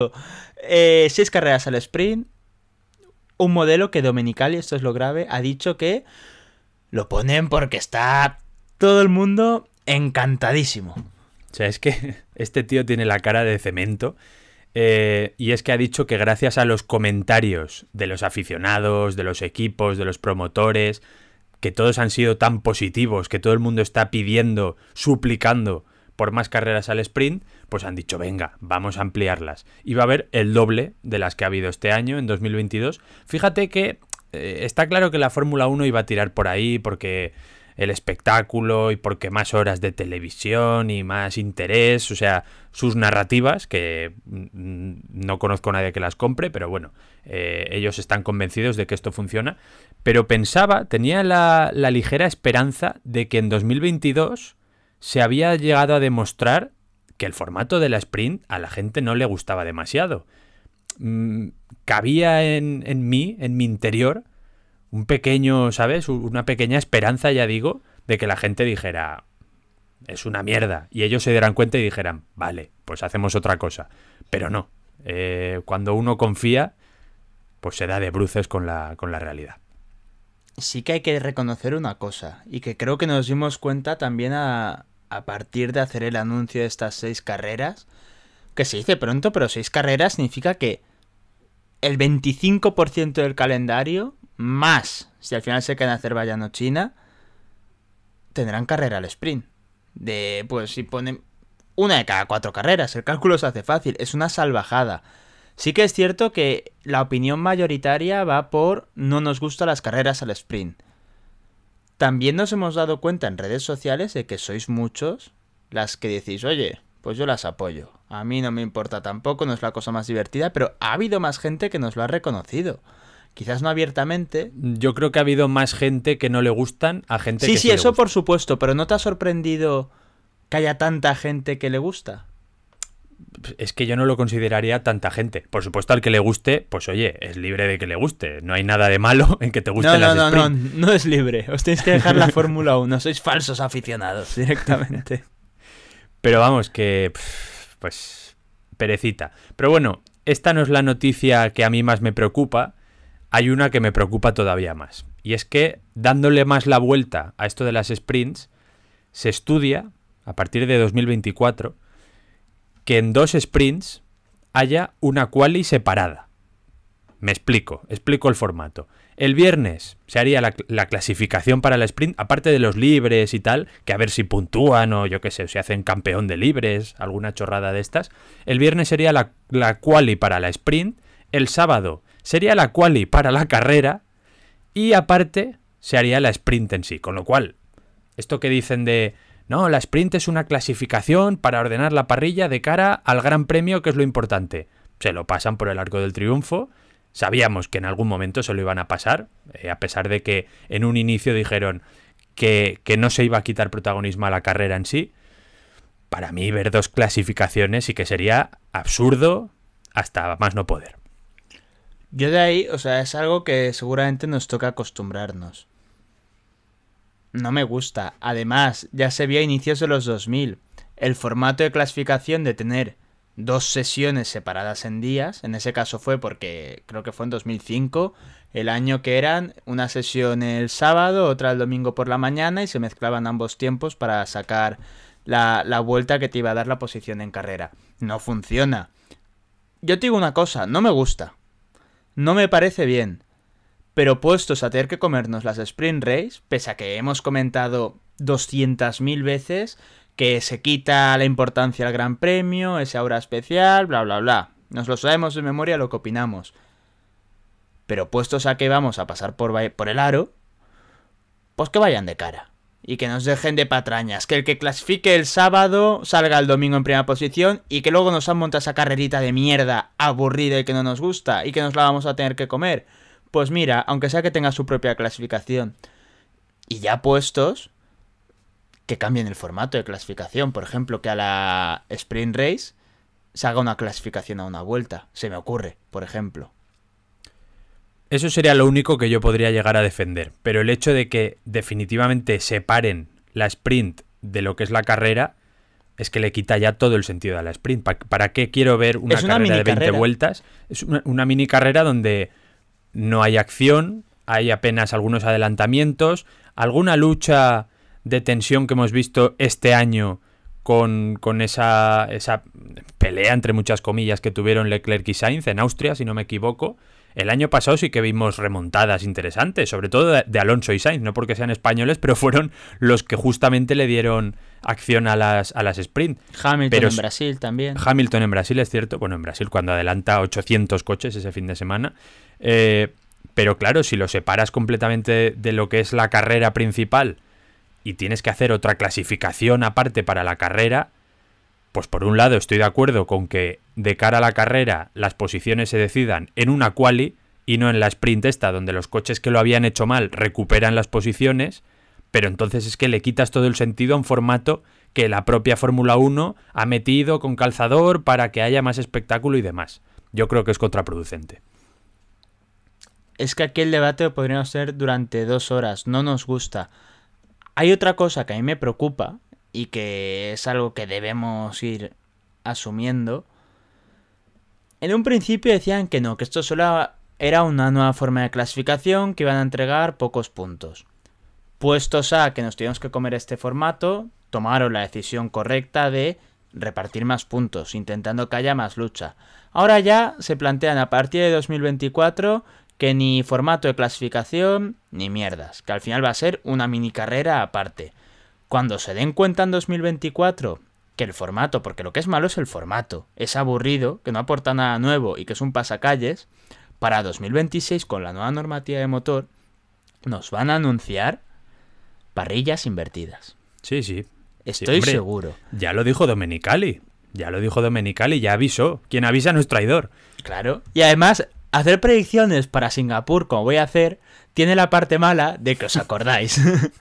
6 eh, carreras al sprint. Un modelo que Domenicali, esto es lo grave, ha dicho que lo ponen porque está todo el mundo encantadísimo. O sea, es que este tío tiene la cara de cemento. Eh, y es que ha dicho que gracias a los comentarios de los aficionados, de los equipos, de los promotores, que todos han sido tan positivos, que todo el mundo está pidiendo, suplicando por más carreras al sprint, pues han dicho, venga, vamos a ampliarlas. Y va a haber el doble de las que ha habido este año, en 2022. Fíjate que eh, está claro que la Fórmula 1 iba a tirar por ahí porque el espectáculo y porque más horas de televisión y más interés, o sea, sus narrativas, que no conozco a nadie que las compre, pero bueno, eh, ellos están convencidos de que esto funciona, pero pensaba, tenía la, la ligera esperanza de que en 2022 se había llegado a demostrar que el formato de la sprint a la gente no le gustaba demasiado. Mm, cabía en, mí, en mi interior, un pequeño, ¿sabes? Una pequeña esperanza, ya digo, de que la gente dijera, es una mierda. Y ellos se dieran cuenta y dijeran, vale, pues hacemos otra cosa. Pero no. Eh, cuando uno confía, pues se da de bruces con la, con la realidad. Sí que hay que reconocer una cosa, y que creo que nos dimos cuenta también a, a partir de hacer el anuncio de estas seis carreras, que se dice pronto, pero seis carreras significa que el 25% del calendario, más si al final se queda hacer Azerbaiyán o China, tendrán carrera al sprint. De, pues si ponen una de cada cuatro carreras, el cálculo se hace fácil, es una salvajada. Sí que es cierto que la opinión mayoritaria va por no nos gustan las carreras al sprint. También nos hemos dado cuenta en redes sociales de que sois muchos las que decís, oye, pues yo las apoyo. A mí no me importa tampoco, no es la cosa más divertida, pero ha habido más gente que nos lo ha reconocido. Quizás no abiertamente. Yo creo que ha habido más gente que no le gustan a gente sí, que sí. Sí, sí, eso por supuesto, pero ¿no te ha sorprendido que haya tanta gente que le gusta? es que yo no lo consideraría tanta gente. Por supuesto, al que le guste, pues oye, es libre de que le guste. No hay nada de malo en que te guste no, las no, No, no, no es libre. Os tenéis que dejar la Fórmula 1. Sois falsos aficionados directamente. Pero vamos, que. Pues. Perecita. Pero bueno, esta no es la noticia que a mí más me preocupa. Hay una que me preocupa todavía más. Y es que, dándole más la vuelta a esto de las sprints, se estudia, a partir de 2024, que en dos sprints haya una quali separada. Me explico, explico el formato. El viernes se haría la, clasificación para la sprint, aparte de los libres y tal, que a ver si puntúan o yo qué sé, si hacen campeón de libres, alguna chorrada de estas. El viernes sería la, la quali para la sprint, el sábado sería la quali para la carrera y aparte se haría la sprint en sí. Con lo cual, esto que dicen de no, la sprint es una clasificación para ordenar la parrilla de cara al gran premio, que es lo importante. Se lo pasan por el arco del triunfo. Sabíamos que en algún momento se lo iban a pasar, eh, a pesar de que en un inicio dijeron que, que no se iba a quitar protagonismo a la carrera en sí. Para mí ver dos clasificaciones y que sería absurdo hasta más no poder. Yo de ahí, o sea, es algo que seguramente nos toca acostumbrarnos no me gusta. Además, ya se vio a inicios de los 2000. El formato de clasificación de tener dos sesiones separadas en días, en ese caso fue porque creo que fue en 2005, el año que eran una sesión el sábado, otra el domingo por la mañana y se mezclaban ambos tiempos para sacar la, la vuelta que te iba a dar la posición en carrera. No funciona. Yo te digo una cosa, no me gusta. No me parece bien pero puestos a tener que comernos las sprint race, pese a que hemos comentado 200.000 veces que se quita la importancia al Gran Premio, esa hora especial, bla, bla, bla. Nos lo sabemos de memoria lo que opinamos. Pero puestos a que vamos a pasar por, por el aro, pues que vayan de cara. Y que nos dejen de patrañas. Que el que clasifique el sábado salga el domingo en primera posición y que luego nos han montado esa carrerita de mierda aburrida y que no nos gusta y que nos la vamos a tener que comer. Pues mira, aunque sea que tenga su propia clasificación. Y ya puestos, que cambien el formato de clasificación. Por ejemplo, que a la Sprint Race se haga una clasificación a una vuelta. Se me ocurre, por ejemplo. Eso sería lo único que yo podría llegar a defender. Pero el hecho de que definitivamente separen la sprint de lo que es la carrera es que le quita ya todo el sentido a la sprint. ¿Para qué quiero ver una, carrera de 20 vueltas? Es una, mini carrera donde no hay acción, hay apenas algunos adelantamientos, alguna lucha de tensión que hemos visto este año con, esa, esa, pelea, entre muchas comillas, que tuvieron Leclerc y Sainz en Austria, si no me equivoco, el año pasado sí que vimos remontadas interesantes, sobre todo de Alonso y Sainz, no porque sean españoles, pero fueron los que justamente le dieron acción a las, a las sprint. Hamilton en Brasil también. Hamilton en Brasil, es cierto. Bueno, en Brasil cuando adelanta 800 coches ese fin de semana. Eh, pero claro, si lo separas completamente de lo que es la carrera principal y tienes que hacer otra clasificación aparte para la carrera, pues por un lado estoy de acuerdo con que de cara a la carrera las posiciones se decidan en una quali y no en la sprint esta, donde los coches que lo habían hecho mal recuperan las posiciones, pero entonces es que le quitas todo el sentido a un formato que la propia Fórmula 1 ha metido con calzador para que haya más espectáculo y demás. Yo creo que es contraproducente. Es que aquí el debate podría ser durante dos horas, no nos gusta. Hay otra cosa que a mí me preocupa, y que es algo que debemos ir asumiendo. En un principio decían que no, que esto solo era una nueva forma de clasificación que iban a entregar pocos puntos. Puestos a que nos teníamos que comer este formato, tomaron la decisión correcta de repartir más puntos, intentando que haya más lucha. Ahora ya se plantean a partir de 2024 que ni formato de clasificación ni mierdas, que al final va a ser una mini carrera aparte. Cuando se den cuenta en 2024 que el formato, porque lo que es malo es el formato, es aburrido, que no aporta nada nuevo y que es un pasacalles, para 2026 con la nueva normativa de motor nos van a anunciar parrillas invertidas. Sí, sí. Estoy seguro. Ya lo dijo Domenicali. Ya lo dijo Domenicali, ya avisó. Quien avisa no es traidor. Claro. Y además, hacer predicciones para Singapur, como voy a hacer, tiene la parte mala de que os acordáis.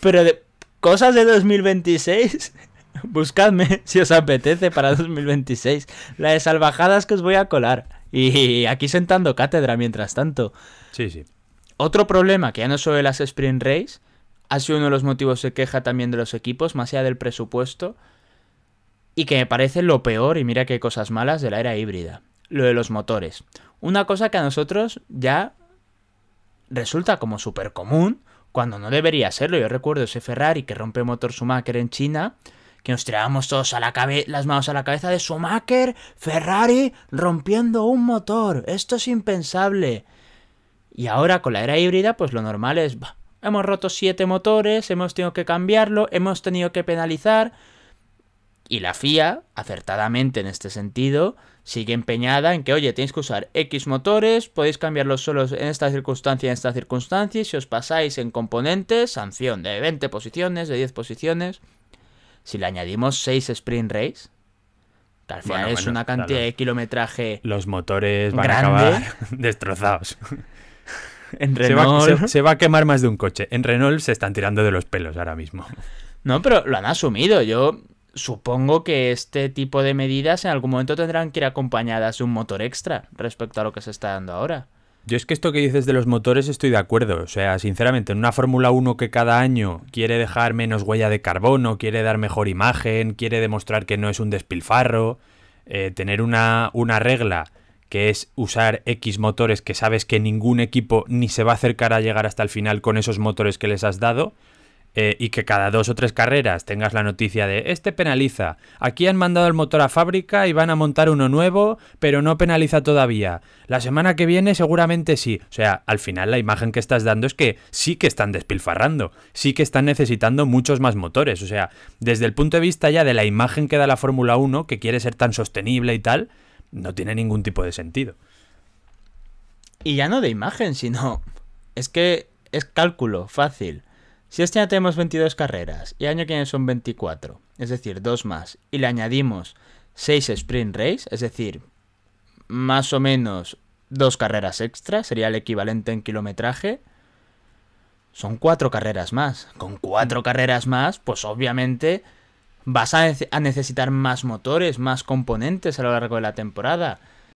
Pero de, cosas de 2026, buscadme si os apetece para 2026. La de salvajadas que os voy a colar. Y aquí sentando cátedra mientras tanto. Sí, sí. Otro problema que ya no solo las sprint race, ha sido uno de los motivos de queja también de los equipos, más allá del presupuesto, y que me parece lo peor, y mira qué cosas malas de la era híbrida, lo de los motores. Una cosa que a nosotros ya resulta como súper común, cuando no debería serlo. Yo recuerdo ese Ferrari que rompe motor Schumacher en China, que nos tirábamos todos a la las manos a la cabeza de Schumacher, Ferrari rompiendo un motor. Esto es impensable. Y ahora con la era híbrida, pues lo normal es, hemos roto siete motores, hemos tenido que cambiarlo, hemos tenido que penalizar. Y la FIA, acertadamente en este sentido, sigue empeñada en que, oye, tenéis que usar X motores, podéis cambiarlos solos en esta circunstancia, en esta circunstancia, y si os pasáis en componentes, sanción de 20 posiciones, de 10 posiciones. Si le añadimos 6 sprint race, que al final es una cantidad de kilometraje. Los motores van a acabar destrozados. en Renault... se va a quemar más de un coche. En Renault se están tirando de los pelos ahora mismo. No, pero lo han asumido. Yo supongo que este tipo de medidas en algún momento tendrán que ir acompañadas de un motor extra respecto a lo que se está dando ahora. Yo es que esto que dices de los motores estoy de acuerdo. O sea, sinceramente, en una Fórmula 1 que cada año quiere dejar menos huella de carbono, quiere dar mejor imagen, quiere demostrar que no es un despilfarro, eh, tener una, una regla que es usar X motores que sabes que ningún equipo ni se va a acercar a llegar hasta el final con esos motores que les has dado, eh, y que cada dos o tres carreras tengas la noticia de este penaliza, aquí han mandado el motor a fábrica y van a montar uno nuevo, pero no penaliza todavía. La semana que viene seguramente sí. O sea, al final la imagen que estás dando es que sí que están despilfarrando, sí que están necesitando muchos más motores. O sea, desde el punto de vista ya de la imagen que da la Fórmula 1, que quiere ser tan sostenible y tal, no tiene ningún tipo de sentido. Y ya no de imagen, sino... Es que es cálculo fácil. Si este año tenemos 22 carreras y año que viene son 24, es decir, dos más, y le añadimos 6 sprint race, es decir, más o menos dos carreras extra, sería el equivalente en kilometraje, son cuatro carreras más. Con cuatro carreras más, pues obviamente vas a necesitar más motores, más componentes a lo largo de la temporada.